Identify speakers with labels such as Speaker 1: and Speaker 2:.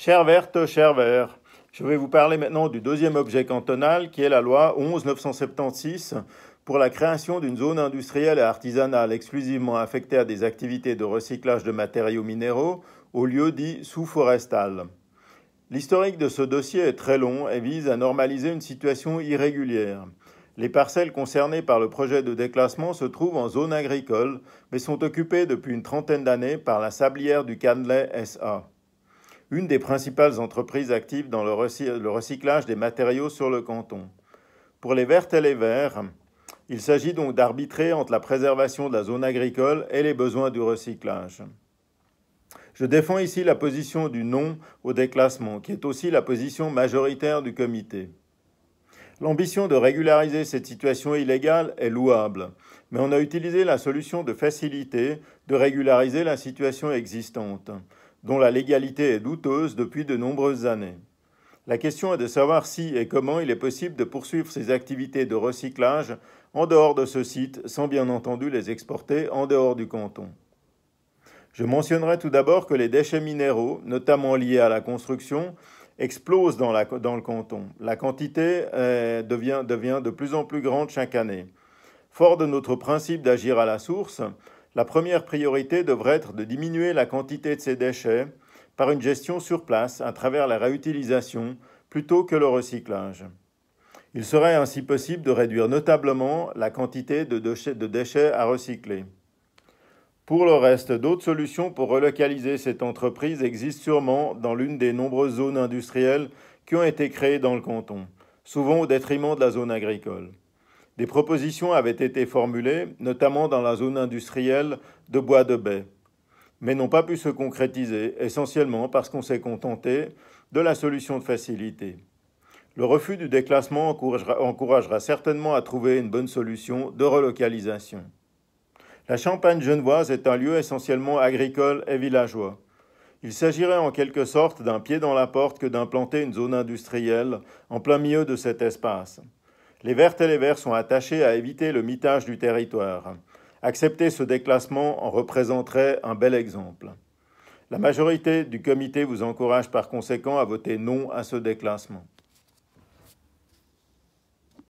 Speaker 1: Cher verte, cher vert, je vais vous parler maintenant du deuxième objet cantonal qui est la loi 11 pour la création d'une zone industrielle et artisanale exclusivement affectée à des activités de recyclage de matériaux minéraux au lieu dit sous-forestal. L'historique de ce dossier est très long et vise à normaliser une situation irrégulière. Les parcelles concernées par le projet de déclassement se trouvent en zone agricole, mais sont occupées depuis une trentaine d'années par la sablière du Canley SA une des principales entreprises actives dans le, recyclage des matériaux sur le canton. Pour les Verts et les verts, il s'agit donc d'arbitrer entre la préservation de la zone agricole et les besoins du recyclage. Je défends ici la position du non au déclassement, qui est aussi la position majoritaire du comité. L'ambition de régulariser cette situation illégale est louable, mais on a utilisé la solution de facilité de régulariser la situation existante dont la légalité est douteuse depuis de nombreuses années. La question est de savoir si et comment il est possible de poursuivre ces activités de recyclage en dehors de ce site, sans bien entendu les exporter en dehors du canton. Je mentionnerai tout d'abord que les déchets minéraux, notamment liés à la construction, explosent dans, le canton. La quantité euh, devient de plus en plus grande chaque année. Fort de notre principe d'agir à la source, la première priorité devrait être de diminuer la quantité de ces déchets par une gestion sur place à travers la réutilisation plutôt que le recyclage. Il serait ainsi possible de réduire notablement la quantité de déchets, à recycler. Pour le reste, d'autres solutions pour relocaliser cette entreprise existent sûrement dans l'une des nombreuses zones industrielles qui ont été créées dans le canton, souvent au détriment de la zone agricole. Des propositions avaient été formulées, notamment dans la zone industrielle de Bois de Baie, mais n'ont pas pu se concrétiser, essentiellement parce qu'on s'est contenté de la solution de facilité. Le refus du déclassement encouragera, certainement à trouver une bonne solution de relocalisation. La Champagne genevoise est un lieu essentiellement agricole et villageois. Il s'agirait en quelque sorte d'un pied dans la porte que d'implanter une zone industrielle en plein milieu de cet espace. Les Verts et les verts sont attachés à éviter le mitage du territoire. Accepter ce déclassement en représenterait un bel exemple. La majorité du comité vous encourage par conséquent à voter non à ce déclassement.